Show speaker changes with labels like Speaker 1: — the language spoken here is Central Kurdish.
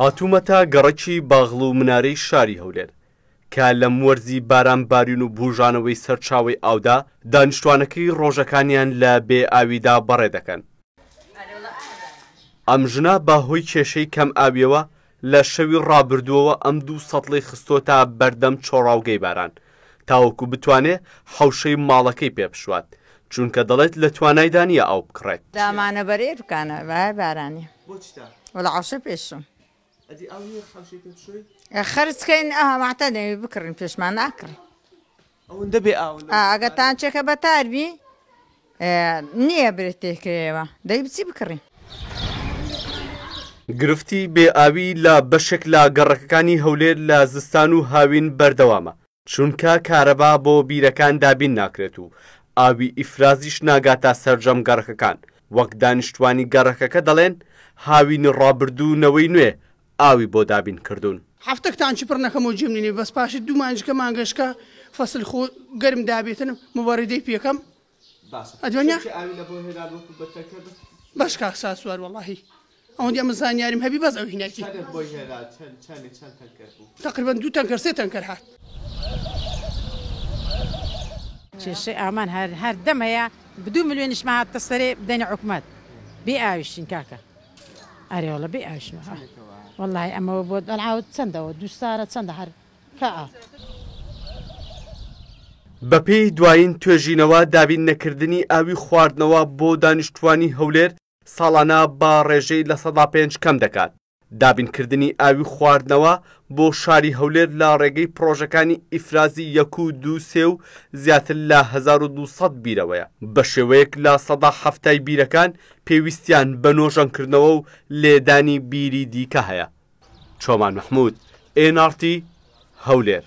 Speaker 1: هاتوومەتە گەڕەکی باغڵ و منارەی شاری هەولێر کە لە موەرزی باران بارین و بژانەوەی سەرچاوی ئاودا دانیشتوانەکەی ڕۆژەکانیان لە بێ ئاویدا بەڕێ دەکەن. ئەم ژنا باهۆی کێشەی کەم ئاویەوە لە شەوی ڕابردووەوە ئەم دوو سەڵی خستۆتا بەردەم چۆڕاوگەی باران تاوەکو بتوانێ حوشەی ماڵەکەی پێپشوات چونکە دەڵێت لە توانایدا نییە ئەو بکڕێت
Speaker 2: دامانە بەرێ بکانە بە بارانی وەڵ عاشە پێشم خرجکەین ئەهاماتە دەوێت بکڕین پێشمان ناکرد ئەوەندەبێ ئەگەتان چێکە بەتاربی نییە برێت تێکرێەوە دەی بچی بکڕین.
Speaker 1: گرفتی بێئاوی لە بەشێک لە گەڕەکەەکانی هەولێر لە زستان و هاوین بەردەوامە چونکە کارەبا بۆ بیرەکان دابین ناکرێت و ئاوی ئیفرازیش ناگاتە سەررجەم گەڕەکەکان وەک دانیشتوانی گەڕەکەەکە دەڵێن هاوین ڕابردوونەوەی نوێ ئاوی بۆ دابین کردوون
Speaker 3: هەفتەکتان چی پڕنەکەم و جمنینی بەس پاشی دومانجکە مانگەشکە فەسل خۆ گەرم دابێتن مبارەدەی پێەکەم ئەدوانیا باش کا ساسووار وڵی ئەو دیمە زانیاریم هەبی بەز ئەو هینەکی تقریبان
Speaker 2: دوو تەنکەر سێ تەنکەر هات. کێشەی ئامان هەر هەر دەمەیە بدو ملیێنیشمە هاتە سەرێ بدەینە حکوومەت بێ ئاویشین کاکە ئەرێوەڵە بێ ئاویشن وڵی ئەمەوە بۆ دەناوت چەندەوە دوستارە چەندە هەر کا.
Speaker 1: بەپێی دوایین توێژینەوە دابین نەکردنی ئاوی خواردنەوە بۆ دانیشتوانی هەولێر ساڵانە با ڕێژەی لە سەدا پێنج کەم دەکات. دابینکردنی ئاوی خواردنەوە بۆ شاری هەولێر لە ڕێگەی پرۆژەکانی ئیفرازی یەک و دو سێ و زیاتر لە 1200 بیرەوەیە بە شێوەیەک لە سەدا هەفتای بیرەکان پێویستیان بە نۆژەنکردنەوە و لێدانی بیری دیکە هەیە چۆمان مححمود ئێنارتی هەولێر